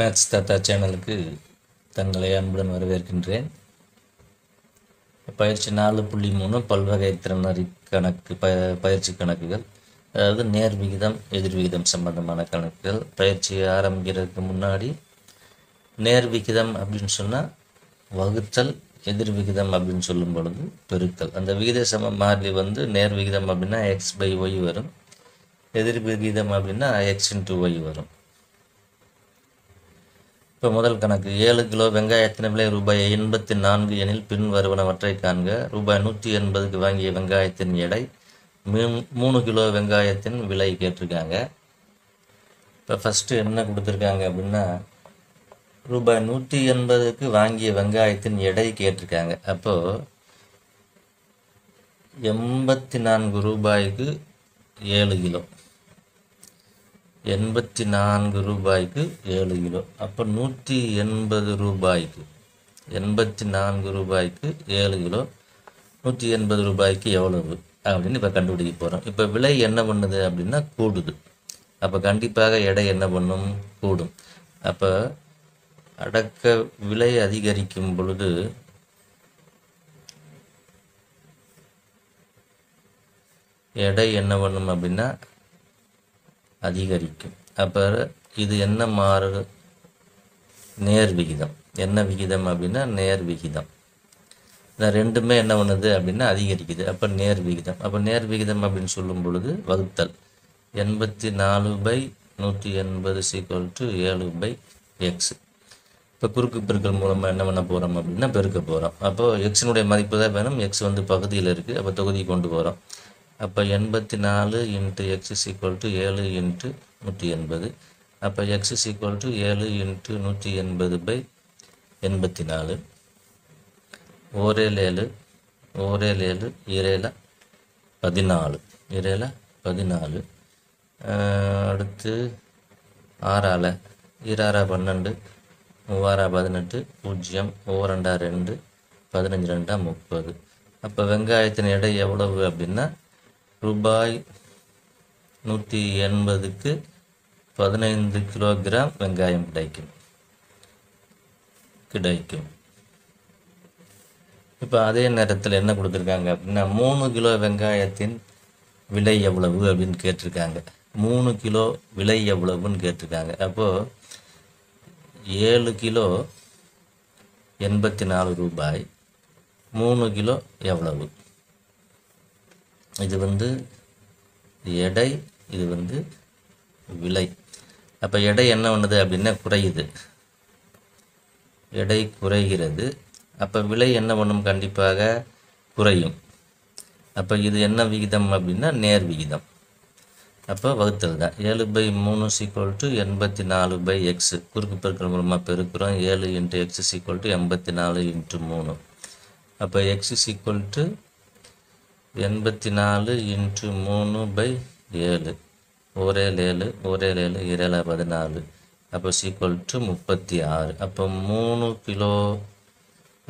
maths தாத்தா சேனலுக்கு தங்களை அன்புடன் வரவேற்கின்றேன் பயிற்சி நாலு புள்ளி மூணு பல்வகை திறனறி கணக்கு ப பயிற்சி கணக்குகள் அதாவது நேர் விகிதம் எதிர் விகிதம் சம்பந்தமான கணக்குகள் பயிற்சி ஆரம்பிக்கிறதுக்கு முன்னாடி நேர் விகிதம் அப்படின்னு சொன்னால் வகுத்தல் எதிர் விகிதம் அப்படின்னு சொல்லும் பொழுது பெருக்கல் அந்த விகித சம மாறிலி வந்து நேர் விகிதம் அப்படின்னா எக்ஸ் பை ஒய் வரும் எதிர் விகிதம் அப்படின்னா எக்ஸ் இன்ட்டு ஒய் வரும் இப்போ முதல் கணக்கு ஏழு கிலோ வெங்காயத்தின் விலை ரூபாய் எண்பத்தி நான்கு எனில் பின்வருவனவற்றை காண்க ரூபாய் நூற்றி எண்பதுக்கு வாங்கிய வெங்காயத்தின் எடை மூணு கிலோ வெங்காயத்தின் விலை கேட்டிருக்காங்க இப்போ ஃபஸ்ட்டு என்ன கொடுத்துருக்காங்க அப்படின்னா ரூபாய் நூற்றி எண்பதுக்கு வாங்கிய வெங்காயத்தின் எடை கேட்டிருக்காங்க அப்போது எண்பத்தி நான்கு ரூபாய்க்கு ஏழு கிலோ எண்பத்தி நான்கு ரூபாய்க்கு ஏழு கிலோ அப்போ நூற்றி எண்பது ரூபாய்க்கு எண்பத்தி நான்கு ரூபாய்க்கு ஏழு கிலோ நூற்றி எண்பது ரூபாய்க்கு எவ்வளவு அப்படின்னு இப்போ கண்டுபிடிக்க போகிறோம் இப்போ விலை என்ன பண்ணுது அப்படின்னா கூடுது அப்போ கண்டிப்பாக எடை என்ன பண்ணும் கூடும் அப்போ அடக்க விலை அதிகரிக்கும் பொழுது எடை என்ன பண்ணும் அப்படின்னா அதிகரிக்கும் அப்புறம் இது என்ன மாறு நேர் விகிதம் என்ன விகிதம் அப்படின்னா நேர் விகிதம் இந்த ரெண்டுமே என்ன பண்ணுது அப்படின்னா அதிகரிக்குது அப்போ நேர் விகிதம் அப்போ நேர் விகிதம் அப்படின்னு சொல்லும் பொழுது வகுத்தல் எண்பத்தி நாலு பை நூற்றி எண்பது சீக்வல் டு ஏழு பை எக்ஸ் இப்போ குறுக்கு பெருக்கல் மூலமாக என்ன பண்ண போகிறோம் அப்படின்னா பெருக்க போகிறோம் அப்போது எக்ஸினுடைய மதிப்பு தான் வேணும் எக்ஸ் வந்து பகுதியில் இருக்குது அப்போ தொகுதி கொண்டு போகிறோம் அப்போ எண்பத்தி நாலு இன்ட்டு எக்ஸ் ஈக்குவல் டு ஏழு இன்ட்டு நூற்றி எண்பது அப்போ எக்ஸ் ஈக்குவல் டு ஏழு இன்ட்டு நூற்றி எண்பது பை எண்பத்தி நாலு ஓரேல் ஏழு ஓரேல் ஏழு இரேல பதினாலு இரேல பதினாலு அடுத்து ஆறால இராரா பன்னெண்டு மூவாரா பதினெட்டு பூஜ்ஜியம் ஓ ரெண்டா ரெண்டு பதினஞ்சு ரெண்டா முப்பது அப்போ வெங்காயத்தின் எடை எவ்வளவு அப்படின்னா ரூபாய் நூற்றி எண்பதுக்கு பதினைந்து கிலோகிராம் வெங்காயம் கிடைக்கும் கிடைக்கும் இப்போ அதே நேரத்தில் என்ன கொடுத்துருக்காங்க அப்படின்னா மூணு கிலோ வெங்காயத்தின் விலை எவ்வளவு அப்படின்னு கேட்டிருக்காங்க மூணு கிலோ விலை எவ்வளவுன்னு கேட்டிருக்காங்க அப்போது ஏழு கிலோ எண்பத்தி நாலு ரூபாய் மூணு கிலோ எவ்வளவு இது வந்து எடை இது வந்து விலை அப்போ எடை என்ன பண்ணுது அப்படின்னா குறையுது எடை குறைகிறது அப்போ விலை என்ன பண்ணும் கண்டிப்பாக குறையும் அப்போ இது என்ன விகிதம் அப்படின்னா நேர் விகிதம் அப்போ வகுத்தல் தான் ஏழு பை மூணு சீக்குவல் டு எண்பத்தி நாலு பை எக்ஸு குறுக்கு பெருக்கிற மூலமாக பெருக்கிறோம் ஏழு இன்ட்டு எக்ஸ் சீக்குவல் டு எண்பத்தி நாலு இன்ட்டு மூணு அப்போ எக்ஸ் சீக்குவல் டு எண்பத்தி நாலு இன்ட்டு மூணு பை ஏழு ஒரே ஏழு ஒரே ஏழு இரேழ பதினாலு அப்போ சீக்குவல் டு முப்பத்தி ஆறு அப்போ மூணு கிலோ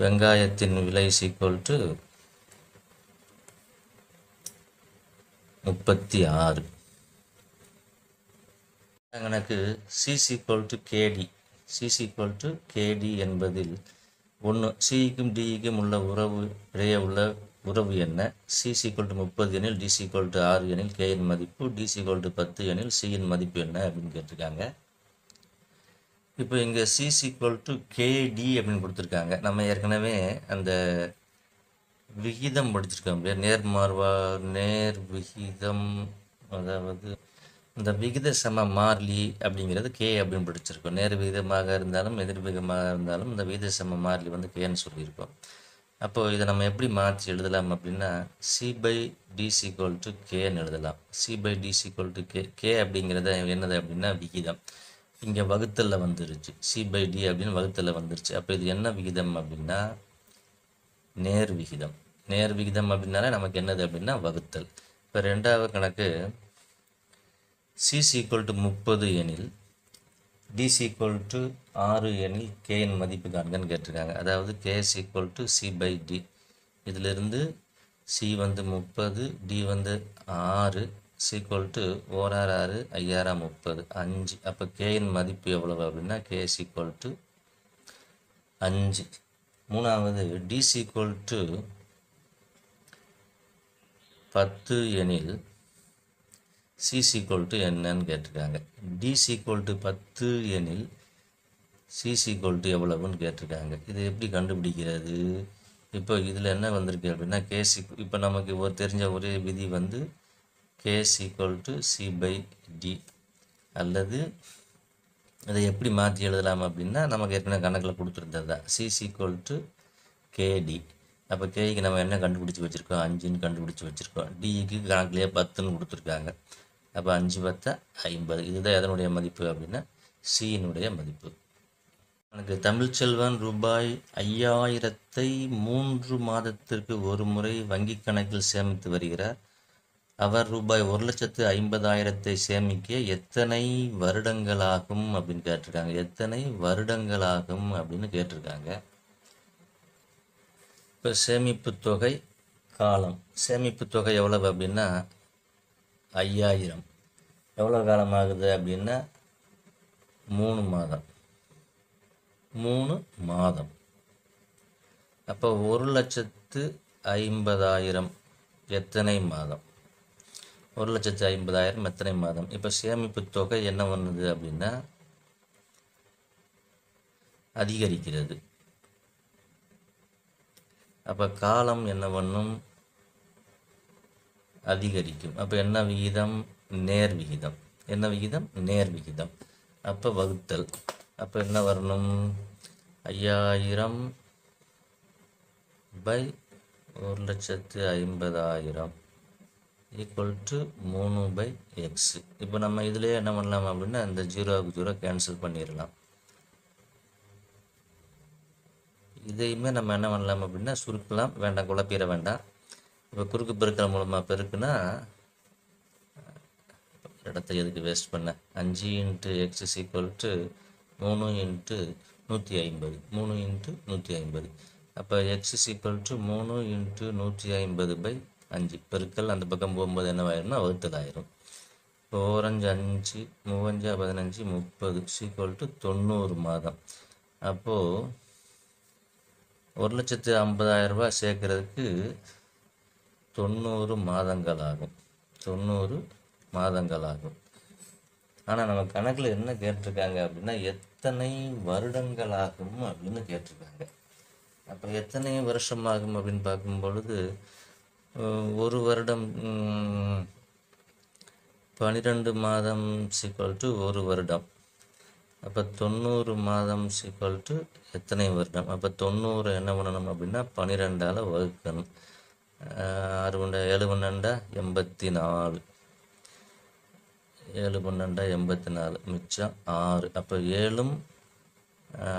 வெங்காயத்தின் விலை சீக்குவல் டு முப்பத்தி ஆறு எனக்கு c equal to k d c equal to k d என்பதில் ஒன்று சிக்கும் டிக்கும் உள்ள உறவு இடையே உள்ள உறவு என்ன சிசி கோல்டு முப்பது எனில் டிசி கோல்டு ஆறு எனில் கேயின் மதிப்பு டிசி கோல்டு பத்து எனில் சியின் மதிப்பு என்ன அப்படின்னு கேட்டிருக்காங்க இப்போ இங்கே சிசி ஈக்குவல் கேடி அப்படின்னு கொடுத்துருக்காங்க நம்ம ஏற்கனவே அந்த விகிதம் படிச்சிருக்கோம் இல்லையா நேர்மார்வா நேர் விகிதம் அதாவது இந்த விகித சம மாறிலி அப்படிங்கிறது கே அப்படின்னு படிச்சிருக்கோம் நேர் விகிதமாக இருந்தாலும் எதிர்விகிதமாக இருந்தாலும் இந்த விகித சம மாறிலி வந்து கேன்னு சொல்லியிருக்கோம் அப்போது இதை நம்ம எப்படி மாற்றி எழுதலாம் அப்படின்னா c by d equal to கேன்னு எழுதலாம் c by d equal to k k அப்படிங்கிறத என்னது அப்படின்னா விகிதம் இங்கே வகுத்தலில் வந்துருச்சு சி பை டி அப்படின்னு வகுத்தலில் வந்துருச்சு அப்போ இது என்ன விகிதம் அப்படின்னா நேர் விகிதம் நேர் விகிதம் அப்படின்னாலே நமக்கு என்னது அப்படின்னா வகுத்தல் இப்போ ரெண்டாவது கணக்கு சிசி சீக்வல் டு முப்பது எனில் டிஸ் ஈக்குவல் டு ஆறு எனில் கேஎன் மதிப்பு காண்கன்னு கேட்டிருக்காங்க அதாவது k is equal to c by d இதிலிருந்து சி வந்து முப்பது டி வந்து ஆறு சீக்குவல் டு ஓர்ஆர் ஆறு ஐயாரா முப்பது அஞ்சு அப்போ கேஎன் மதிப்பு எவ்வளவு அப்படின்னா கேஎஸ் ஈக்குவல் டு அஞ்சு மூணாவது டிஸ் ஈக்குவல் டு பத்து எனில் சிசி கோல்ட்டு டு என்னன்னு கேட்டிருக்காங்க டிசி கோல்ட்டு பத்து எனில் சிசி கோல்ட்டு எவ்வளவுன்னு கேட்டிருக்காங்க இது எப்படி கண்டுபிடிக்கிறது இப்போ இதில் என்ன வந்திருக்கு அப்படின்னா கேசி இப்போ நமக்கு ஒரு தெரிஞ்ச ஒரே விதி வந்து k is equal to c by d அல்லது இதை எப்படி மாற்றி எழுதலாம் அப்படின்னா நமக்கு ஏற்கனவே கணக்கில் கொடுத்துருந்தது தான் சி சீக்குவல் கேடி அப்போ கேக்கு நம்ம என்ன கண்டுபிடிச்சி வச்சுருக்கோம் அஞ்சுன்னு கண்டுபிடிச்சி வச்சுருக்கோம் டிக்கு கணக்குலேயே பத்துன்னு கொடுத்துருக்காங்க அப்போ அஞ்சு பத்து ஐம்பது இதுதான் எதனுடைய மதிப்பு அப்படின்னா சியினுடைய மதிப்பு எனக்கு தமிழ்ச்செல்வன் ரூபாய் ஐயாயிரத்தை மூன்று மாதத்திற்கு ஒரு முறை வங்கிக் கணக்கில் சேமித்து வருகிறார் அவர் ரூபாய் ஒரு லட்சத்து ஐம்பதாயிரத்தை சேமிக்க எத்தனை வருடங்களாகும் அப்படின்னு கேட்டிருக்காங்க எத்தனை வருடங்களாகும் அப்படின்னு கேட்டிருக்காங்க இப்போ சேமிப்பு தொகை காலம் சேமிப்பு தொகை எவ்வளவு அப்படின்னா ஐயாயிரம் எவ்வளோ காலமாகுது அப்படின்னா மூணு மாதம் மூணு மாதம் அப்போ ஒரு லட்சத்து ஐம்பதாயிரம் எத்தனை மாதம் ஒரு லட்சத்து ஐம்பதாயிரம் எத்தனை மாதம் இப்போ சேமிப்பு தொகை என்ன பண்ணுது அப்படின்னா அதிகரிக்கிறது அப்போ காலம் என்ன பண்ணும் அதிகரிக்கும் அப்போ என்ன விகிதம் நேர் விகிதம் என்ன விகிதம் நேர் விகிதம் அப்போ வகுத்தல் அப்போ என்ன வரணும் ஐயாயிரம் பை ஒரு லட்சத்து ஐம்பதாயிரம் ஈக்குவல் டு மூணு பை எக்ஸு இப்போ நம்ம இதிலே என்ன பண்ணலாம் அப்படின்னா இந்த ஜீரோவுக்கு ஜீரோ கேன்சல் பண்ணிடலாம் இதையுமே நம்ம என்ன பண்ணலாம் அப்படின்னா சுருக்கலாம் வேண்டாம் குழப்பிட வேண்டாம் இப்போ குறுக்கு பெருக்கிற மூலமாக பெருக்குன்னா இடத்த எதுக்கு வேஸ்ட் பண்ண அஞ்சு இன்ட்டு எக்ஸ் ஈக்குவல் டு மூணு இன்ட்டு நூற்றி ஐம்பது மூணு இன்ட்டு நூற்றி ஐம்பது அப்போ எக்ஸ் ஈக்குவல் டு மூணு இன்ட்டு நூற்றி ஐம்பது பை அஞ்சு பெருக்கல் அந்த பக்கம் போகும்போது என்னவாயிரும்னா வகுத்தலாயிரும் இப்போ ஓரஞ்சு அஞ்சு மூவஞ்சா பதினஞ்சு முப்பது சீக்குவல் டு தொண்ணூறு மாதம் அப்போது ஒரு லட்சத்து ஐம்பதாயிரம் ரூபாய் சேர்க்குறதுக்கு தொண்ணூறு மாதங்களாகும் தொண்ணூறு மாதங்களாகும் ஆனால் நம்ம கணக்கில் என்ன கேட்டிருக்காங்க அப்படின்னா எத்தனை வருடங்களாகும் அப்படின்னு கேட்டிருக்காங்க அப்போ எத்தனை வருஷம் ஆகும் அப்படின்னு பார்க்கும் பொழுது ஒரு வருடம் பனிரெண்டு மாதம் சீக்வல் டு ஒரு வருடம் அப்போ தொண்ணூறு மாதம் சீக்வல் டு எத்தனை வருடம் அப்போ தொண்ணூறு என்ன பண்ணணும் அப்படின்னா பனிரெண்டால் வகுக்கணும் ஆறு പണ്ട് ஏழு பன்னெண்டா எண்பத்தி நாலு ஏழு പന്ത്രണ്ട് எண்பத்தி நாலு மிச்சம் ஆறு அப்போ ஏழும்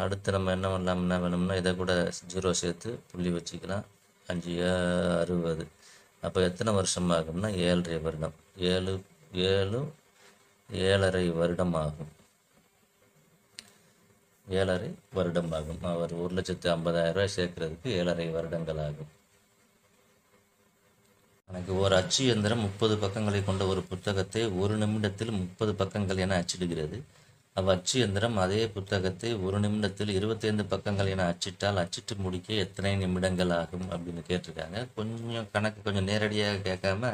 அடுத்து நம்ம என்ன பண்ணலாம் என்ன வேணும்னா இதை கூட ஜீரோ சேர்த்து புள்ளி வச்சுக்கலாம் அஞ்சு அறுபது அப்போ எத்தனை வருஷம் ஆகும்னா ஏழரை வருடம் ஏழு ஏழு ஏழரை வருடம் ஆகும் ஏழரை வருடம் ஆகும் அவர் ஒரு லட்சத்து ஐம்பதாயிரம் ரூபாய் சேர்க்கறதுக்கு ஏழரை வருடங்கள் ஆகும் எனக்கு ஒரு அச்சு இயந்திரம் முப்பது பக்கங்களை கொண்ட ஒரு புத்தகத்தை ஒரு நிமிடத்தில் முப்பது பக்கங்கள் என அச்சிடுகிறது அவ் அச்சு இயந்திரம் அதே புத்தகத்தை ஒரு நிமிடத்தில் இருபத்தைந்து பக்கங்கள் என அச்சிட்டால் அச்சிட்டு முடிக்க எத்தனை நிமிடங்கள் ஆகும் அப்படின்னு கேட்டிருக்காங்க கொஞ்சம் கணக்கு கொஞ்சம் நேரடியாக கேட்காம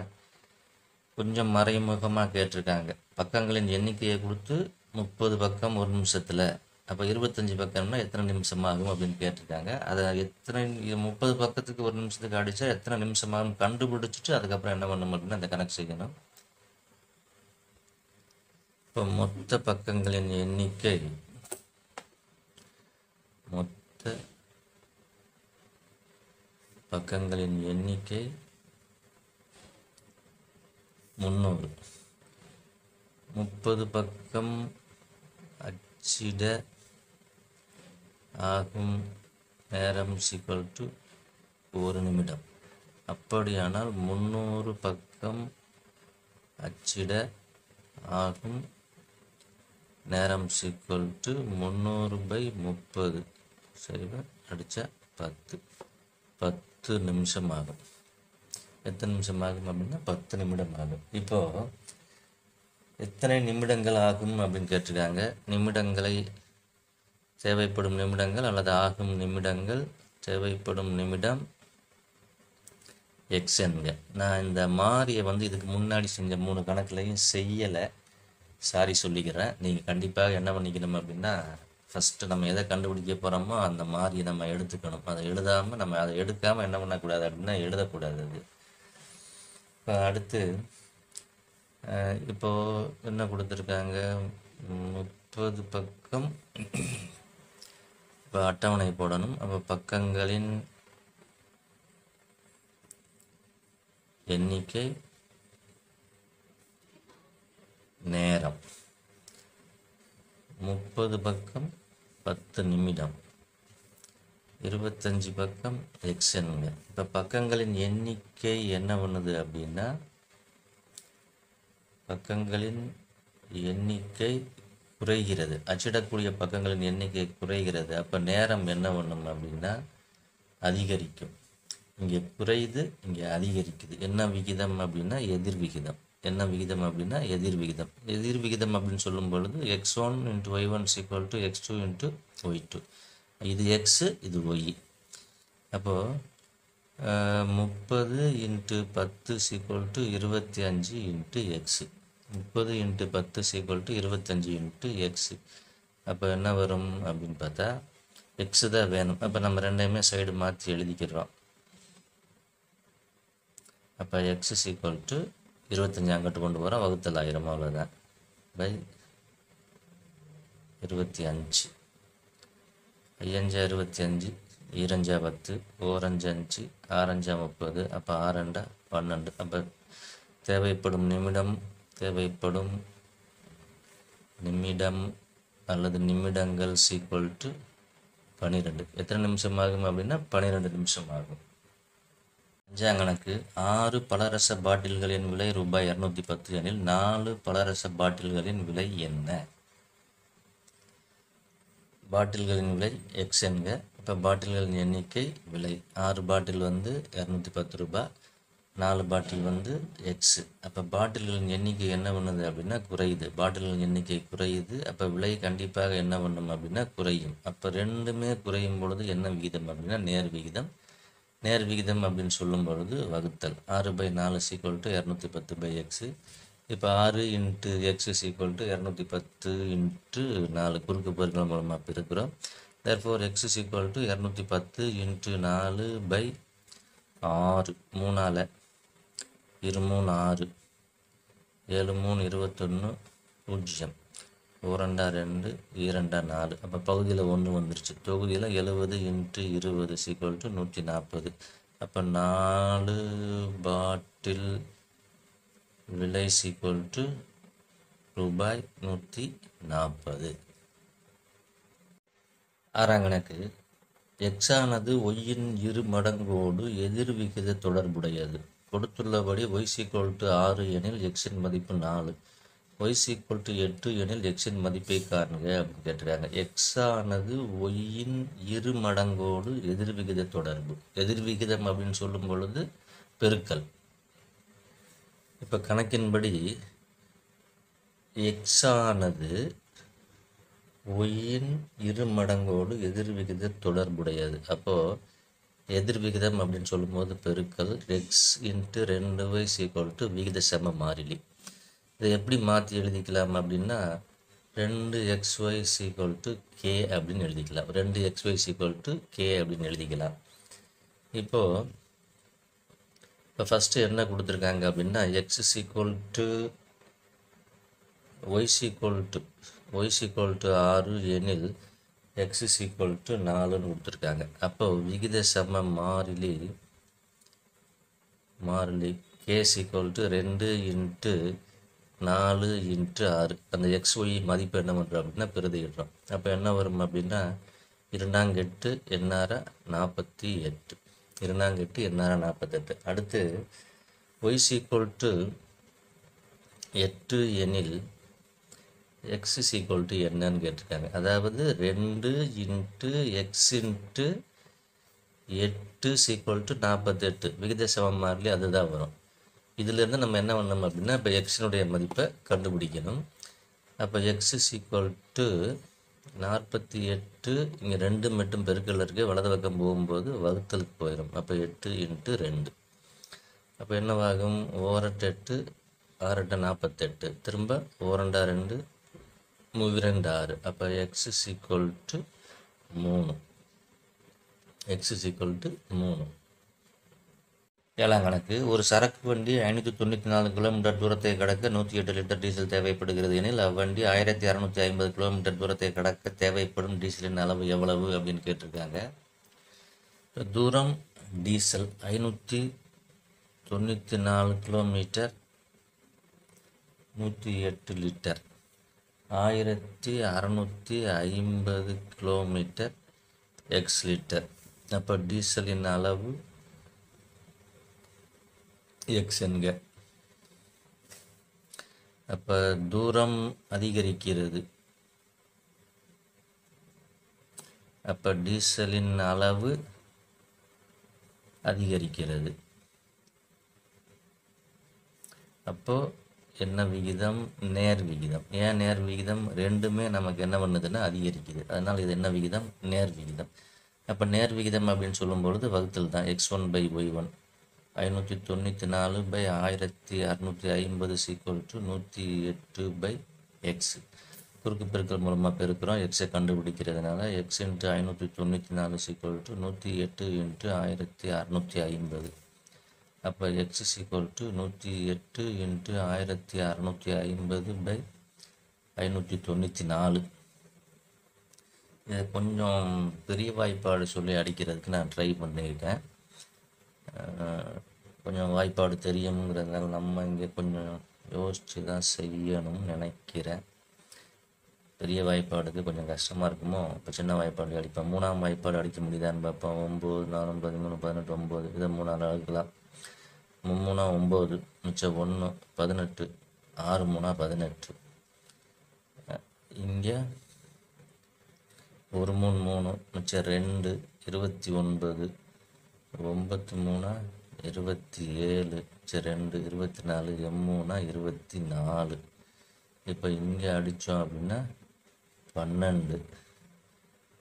கொஞ்சம் மறைமுகமாக கேட்டிருக்காங்க பக்கங்களின் எண்ணிக்கையை கொடுத்து முப்பது பக்கம் ஒரு நிமிஷத்தில் அப்போ இருபத்தஞ்சி பக்கம்னா எத்தனை நிமிஷம் ஆகும் அப்படின்னு கேட்டிருக்காங்க அதை எத்தனை முப்பது பக்கத்துக்கு ஒரு நிமிஷத்துக்கு அடித்தா எத்தனை நிமிஷம் ஆகும் கண்டுபிடிச்சிட்டு அதுக்கப்புறம் என்ன பண்ண அப்படின்னு அந்த கணக்கு செய்யணும் இப்போ மொத்த பக்கங்களின் எண்ணிக்கை மொத்த பக்கங்களின் எண்ணிக்கை முந்நூறு முப்பது பக்கம் அச்சிட ஆகும் நேரம் ஈக்குவல் டு ஒரு நிமிடம் அப்படியானால் முன்னூறு பக்கம் அச்சிட ஆகும் நேரம் ஈக்குவல் டு முந்நூறு பை முப்பது சரிவா அடித்தா பத்து பத்து நிமிஷம் ஆகும் எத்தனை நிமிஷம் ஆகும் அப்படின்னா பத்து நிமிடம் ஆகும் இப்போது எத்தனை நிமிடங்கள் ஆகும் அப்படின்னு கேட்டிருக்காங்க நிமிடங்களை தேவைப்படும் நிமிடங்கள் அல்லது ஆகும் நிமிடங்கள் தேவைப்படும் நிமிடம் என்க நான் இந்த மாரியை வந்து இதுக்கு முன்னாடி செஞ்ச மூணு கணக்குலையும் செய்யலை சாரி சொல்லிக்கிறேன் நீங்கள் கண்டிப்பாக என்ன பண்ணிக்கணும் அப்படின்னா ஃபஸ்ட்டு நம்ம எதை கண்டுபிடிக்க போகிறோமோ அந்த மாறியை நம்ம எடுத்துக்கணும் அதை எழுதாமல் நம்ம அதை எடுக்காமல் என்ன பண்ணக்கூடாது அப்படின்னா எழுதக்கூடாது அது இப்போ அடுத்து இப்போது என்ன கொடுத்துருக்காங்க முப்பது பக்கம் இப்போ அட்டவணை போடணும் அப்போ பக்கங்களின் எண்ணிக்கை நேரம் முப்பது பக்கம் பத்து நிமிடம் இருபத்தஞ்சி பக்கம் எக்ஸ் இப்போ பக்கங்களின் எண்ணிக்கை என்ன பண்ணுது அப்படின்னா பக்கங்களின் எண்ணிக்கை குறைகிறது அச்சிடக்கூடிய பக்கங்களின் எண்ணிக்கை குறைகிறது அப்போ நேரம் என்ன பண்ணும் அப்படின்னா அதிகரிக்கும் இங்கே குறையுது இங்கே அதிகரிக்குது என்ன விகிதம் அப்படின்னா எதிர் விகிதம் என்ன விகிதம் அப்படின்னா எதிர் விகிதம் எதிர் விகிதம் அப்படின்னு சொல்லும் பொழுது x one into y one equal to x two into y two இது எக்ஸு இது ஒய் அப்போது முப்பது இன்ட்டு பத்து சீக்வல் டு இருபத்தி அஞ்சு இன்ட்டு எக்ஸு முப்பது இன்ட்டு பத்து சீக்குவல் டு இருபத்தஞ்சி இன்ட்டு எக்ஸு அப்போ என்ன வரும் அப்படின்னு பார்த்தா எக்ஸு தான் வேணும் அப்போ நம்ம ரெண்டையுமே சைடு மாற்றி எழுதிக்கிறோம் அப்போ எக்ஸ் ஈக்குவல் டு இருபத்தஞ்சி அங்கிட்டு கொண்டு போகிறோம் வகுத்தல் ஆயிரம் அவ்வளோதான் பை இருபத்தி அஞ்சு ஐயஞ்சா இருபத்தி அஞ்சு ஈரஞ்சா பத்து ஓரஞ்சு அஞ்சு ஆரஞ்சா முப்பது அப்போ ஆறண்டா பன்னெண்டு அப்போ தேவைப்படும் நிமிடம் தேவைப்படும் நிமிடம் அல்லது நிமிடங்கள் சீக்வல் டு பன்னிரெண்டு எத்தனை நிமிஷம் ஆகும் அப்படின்னா பன்னிரெண்டு நிமிஷம் ஆகும் அஞ்சாங்கணக்கு ஆறு பலரச பாட்டில்களின் விலை ரூபாய் இரநூத்தி பத்து எனில் நாலு பலரச பாட்டில்களின் விலை என்ன பாட்டில்களின் விலை எக்ஸ் என்க இப்போ பாட்டில்களின் எண்ணிக்கை விலை ஆறு பாட்டில் வந்து இரநூத்தி பத்து ரூபாய் நாலு பாட்டில் வந்து எக்ஸு அப்போ பாட்டில்களின் எண்ணிக்கை என்ன பண்ணுது அப்படின்னா குறையுது பாட்டில்களின் எண்ணிக்கை குறையுது அப்போ விலை கண்டிப்பாக என்ன பண்ணும் அப்படின்னா குறையும் அப்போ ரெண்டுமே குறையும் பொழுது என்ன விகிதம் அப்படின்னா நேர் விகிதம் நேர் விகிதம் அப்படின்னு சொல்லும் பொழுது வகுத்தல் ஆறு பை நாலு சீக்குவல் டு இரநூத்தி பத்து பை எக்ஸு இப்போ ஆறு இன்ட்டு எக்ஸ் சீக்குவல் டு இரநூத்தி பத்து இன்ட்டு நாலு குறுக்கு பொருட்கள் மூலமாக பிறக்கிறோம் தேர்ஃபோர் எக்ஸ் சீக்குவல் டு இரநூத்தி பத்து இன்ட்டு நாலு பை ஆறு மூணால் இரு மூணு ஆறு ஏழு மூணு இருபத்தொன்று பூஜ்ஜியம் இரண்டா ரெண்டு இரண்டா நாலு அப்போ பகுதியில் ஒன்று வந்துருச்சு தொகுதியில் எழுபது இன்ட்டு இருபது சீக்வல் டு நூற்றி நாற்பது அப்போ நாலு பாட்டில் விலை சீக்வல் டு ரூபாய் நூற்றி நாற்பது ஆறாம் கணக்கு எக்ஸானது ஒய்யின் இரு மடங்கோடு எதிர்விகித தொடர்புடையது கொடுத்துள்ளபடி ஒய் டு ஆறு எனில் எக்ஸின் மதிப்பு நாலு ஒய் டு எட்டு எனில் எக்ஸின் மதிப்பை காரணங்க அப்படின்னு கேட்டிருக்காங்க எக்ஸ் ஆனது ஒய்யின் இரு மடங்கோடு எதிர்விகித தொடர்பு எதிர்விகிதம் அப்படின்னு சொல்லும் பொழுது பெருக்கல் இப்போ கணக்கின்படி எக்ஸ் ஆனது ஒய்யின் இரு மடங்கோடு எதிர்விகித தொடர்புடையது அப்போது எதிர் விகிதம் அப்படின்னு சொல்லும்போது பெருக்கல் எக்ஸ் இன்ட்டு ரெண்டு வைஸ் ஈக்குவல் டு விகித செம மாறிலி இதை எப்படி மாற்றி எழுதிக்கலாம் அப்படின்னா ரெண்டு x y's equal to k அப்படின்னு எழுதிக்கலாம் ரெண்டு x y's equal to k அப்படின்னு எழுதிக்கலாம் இப்போது இப்போ ஃபஸ்ட்டு என்ன கொடுத்துருக்காங்க அப்படின்னா x equal to y equal to y equal to ஆறு எனில் எக்ஸ் இஸ் ஈக்குவல் டு நாலுன்னு கொடுத்துருக்காங்க அப்போ விகித மாரிலி மாறிலி மாறிலி is equal to ரெண்டு இன்ட்டு நாலு இன்ட்டு ஆறு அந்த எக்ஸ் ஒய் மதிப்பு என்ன பண்ணுறோம் அப்படின்னா பிரதியிடுறோம் அப்போ என்ன வரும் அப்படின்னா இரண்டாங்கெட்டு எண்ணார நாற்பத்தி எட்டு இரண்டாங்கெட்டு எண்ணார நாற்பத்தெட்டு அடுத்து is equal to எட்டு எனில் எக்ஸ் இஸ் ஈக்குவல் டு என்னன்னு கேட்டிருக்காங்க அதாவது ரெண்டு இன்ட்டு எக்ஸ் இன்ட்டு எட்டு சீக்குவல் டு நாற்பத்தெட்டு விகித சமமாரிலே அதுதான் வரும் இதிலேருந்து நம்ம என்ன பண்ணணும் அப்படின்னா இப்போ எக்ஸினுடைய மதிப்பை கண்டுபிடிக்கணும் அப்போ எக்ஸ் சீக்குவல் டு நாற்பத்தி எட்டு இங்கே ரெண்டு மட்டும் பெருக்கல் இருக்கே வலது பக்கம் போகும்போது வகுத்தலுக்கு போயிடும் அப்போ எட்டு இன்ட்டு ரெண்டு அப்போ என்னவாகும் ஓரட்டு எட்டு ஆறட்டு நாற்பத்தெட்டு திரும்ப ஓரண்டா ரெண்டு இரண்டு அப்போ எக்ஸ் இஸ் ஈக்குவல் டு மூணு எக்ஸ் இஸ் ஈக்குவல் டு மூணு ஏழாம் கணக்கு ஒரு சரக்கு வண்டி ஐநூற்றி தொண்ணூற்றி நாலு கிலோமீட்டர் தூரத்தை கடக்க நூற்றி எட்டு லிட்டர் டீசல் தேவைப்படுகிறது எனில் அவ்வண்டி ஆயிரத்தி அறநூற்றி ஐம்பது கிலோமீட்டர் தூரத்தை கடக்க தேவைப்படும் டீசலின் அளவு எவ்வளவு அப்படின்னு கேட்டிருக்காங்க தூரம் டீசல் ஐநூற்றி தொண்ணூற்றி நாலு கிலோமீட்டர் நூற்றி எட்டு லிட்டர் ஆயிரத்தி அறநூற்றி ஐம்பது கிலோமீட்டர் எக்ஸ் லிட்டர் அப்போ டீசலின் அளவு எக்ஸ் என்க அப்போ தூரம் அதிகரிக்கிறது அப்போ டீசலின் அளவு அதிகரிக்கிறது அப்போது என்ன விகிதம் நேர் விகிதம் ஏன் நேர் விகிதம் ரெண்டுமே நமக்கு என்ன பண்ணுதுன்னா அதிகரிக்குது அதனால் இது என்ன விகிதம் நேர் விகிதம் அப்போ நேர் விகிதம் அப்படின்னு சொல்லும்பொழுது வகுத்தல் தான் x one by y one ஐநூற்றி தொண்ணூற்றி நாலு பை ஆயிரத்தி அறநூற்றி ஐம்பது சீக்குவல் டு நூற்றி எட்டு பை எக்ஸ் குறுக்கு பெருக்கல் மூலமாக பெருக்கிறோம் எக்ஸை கண்டுபிடிக்கிறதுனால எக்ஸ் இன்ட்டு ஐநூற்றி தொண்ணூற்றி நாலு சீக்குவல் டு நூற்றி எட்டு இன்ட்டு ஆயிரத்தி அறநூற்றி ஐம்பது அப்போ எக்ஸ் ஈக்குவல் டு நூற்றி எட்டு இன்ட்டு ஆயிரத்தி அறநூற்றி ஐம்பது பை ஐநூற்றி தொண்ணூற்றி நாலு இதை கொஞ்சம் பெரிய வாய்ப்பாடு சொல்லி அடிக்கிறதுக்கு நான் ட்ரை பண்ணியிருக்கேன் கொஞ்சம் வாய்ப்பாடு தெரியுங்கிறதால நம்ம இங்கே கொஞ்சம் யோசித்து தான் செய்யணும்னு நினைக்கிறேன் பெரிய வாய்ப்பாடுக்கு கொஞ்சம் கஷ்டமாக இருக்குமோ இப்போ சின்ன வாய்ப்பாடு அடிப்பேன் மூணாம் வாய்ப்பாடு அடிக்க முடியுதான்னு பார்ப்போம் ஒம்பது நாலு பதிமூணு பதினெட்டு ஒம்பது இதை மூணாறு அளவுக்குலாம் மும்முனா ஒம்பது மிச்சம் ஒன்று பதினெட்டு ஆறு மூணா பதினெட்டு இங்கே ஒரு மூணு மூணு மிச்சம் ரெண்டு இருபத்தி ஒன்பது ஒம்பத்து மூணா இருபத்தி ஏழு மிச்சம் ரெண்டு இருபத்தி நாலு எம்மூணா இருபத்தி நாலு இப்போ இங்கே அடித்தோம் அப்படின்னா பன்னெண்டு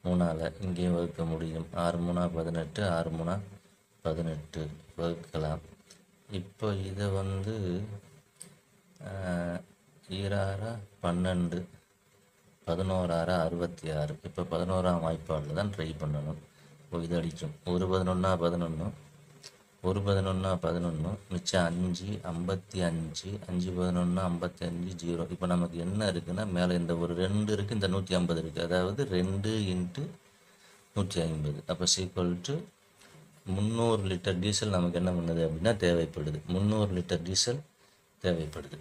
மூணால் இங்கேயும் வகுக்க முடியும் ஆறு மூணா பதினெட்டு ஆறு மூணா பதினெட்டு வகுக்கலாம் இப்போ இதை வந்து ஈராறு பன்னெண்டு பதினோராறு அறுபத்தி ஆறு இப்போ பதினோராம் வாய்ப்பாடில் தான் ட்ரை பண்ணணும் இது அடிக்கும் ஒரு பதினொன்னா பதினொன்று ஒரு பதினொன்னா பதினொன்று மிச்சம் அஞ்சு ஐம்பத்தி அஞ்சு அஞ்சு பதினொன்று ஐம்பத்தி அஞ்சு ஜீரோ இப்போ நமக்கு என்ன இருக்குன்னா மேலே இந்த ஒரு ரெண்டு இருக்குது இந்த நூற்றி ஐம்பது இருக்குது அதாவது ரெண்டு இன்ட்டு நூற்றி ஐம்பது அப்போ சீக்வல் டு முந்நூறு லிட்டர் டீசல் நமக்கு என்ன பண்ணுது அப்படின்னா தேவைப்படுது முந்நூறு லிட்டர் டீசல் தேவைப்படுது